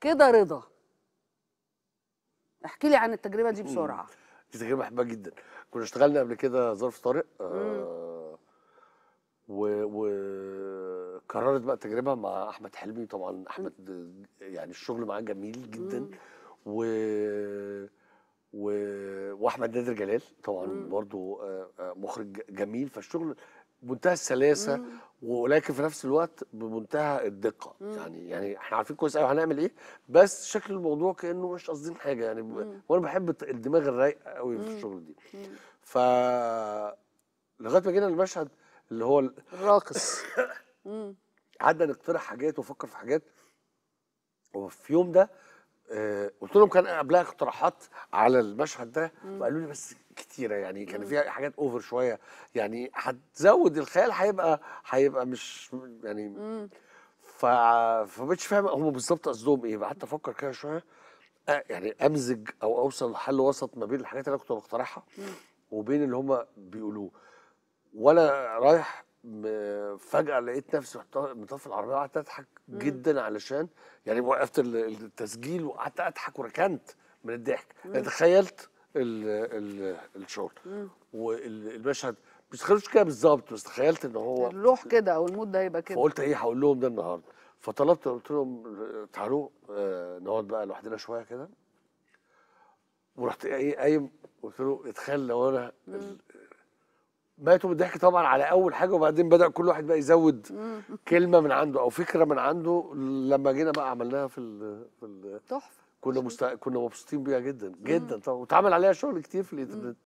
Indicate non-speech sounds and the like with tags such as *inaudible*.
كده رضا احكي لي عن التجربه دي بسرعه دي تجربه بحبها جدا كنا اشتغلنا قبل كده ظرف طارق آه وقررت و... بقى التجربه مع احمد حلمي طبعا احمد مم. يعني الشغل معاه جميل جدا و... و... واحمد نادر جلال طبعا مم. برضو آه، آه، مخرج جميل فالشغل بمنتهى السلاسه ولكن في نفس الوقت بمنتهى الدقه مم. يعني يعني احنا عارفين كويس قوي هنعمل ايه بس شكل الموضوع كانه مش قاصدين حاجه يعني وانا بحب الدماغ الرايقه قوي في الشغل دي ف لغايه ما جينا المشهد اللي هو الراقص *coughs* قعدنا نقترح حاجات وفكر في حاجات وفي يوم ده آه، قلت لهم كان قبلها اقتراحات على المشهد ده فقالوا لي بس كتيره يعني كان فيها حاجات اوفر شويه يعني هتزود الخيال هيبقى هيبقى مش يعني مم. ف فمش فاهم هم بالظبط قصدهم ايه قعدت افكر كده شويه يعني امزج او اوصل لحل وسط ما بين الحاجات اللي انا كنت بقترحها وبين اللي هم بيقولوه وانا رايح فجأة لقيت نفسي مطفي العربية وقعدت أضحك جدا علشان يعني وقفت التسجيل وقعدت أضحك وركنت من الضحك تخيلت ال ال الشغل والمشهد مش كده بالظبط بس تخيلت ان هو اللوح كده او المود ده هيبقى كده فقلت ايه هقول لهم ده النهارده فطلبت قلت لهم تعالوا آه نقعد بقى لوحدنا شويه كده ورحت ايه قايم قلت له اتخيل لو انا ماتوا بالضحك طبعا على اول حاجه وبعدين بدا كل واحد بقى يزود *laughs* كلمه من عنده او فكره من عنده لما جينا بقى عملناها في في تحفه كنا مست... كنا مبسوطين بيها جدا جدا طبعا واتعمل عليها شغل كتير في الانترنت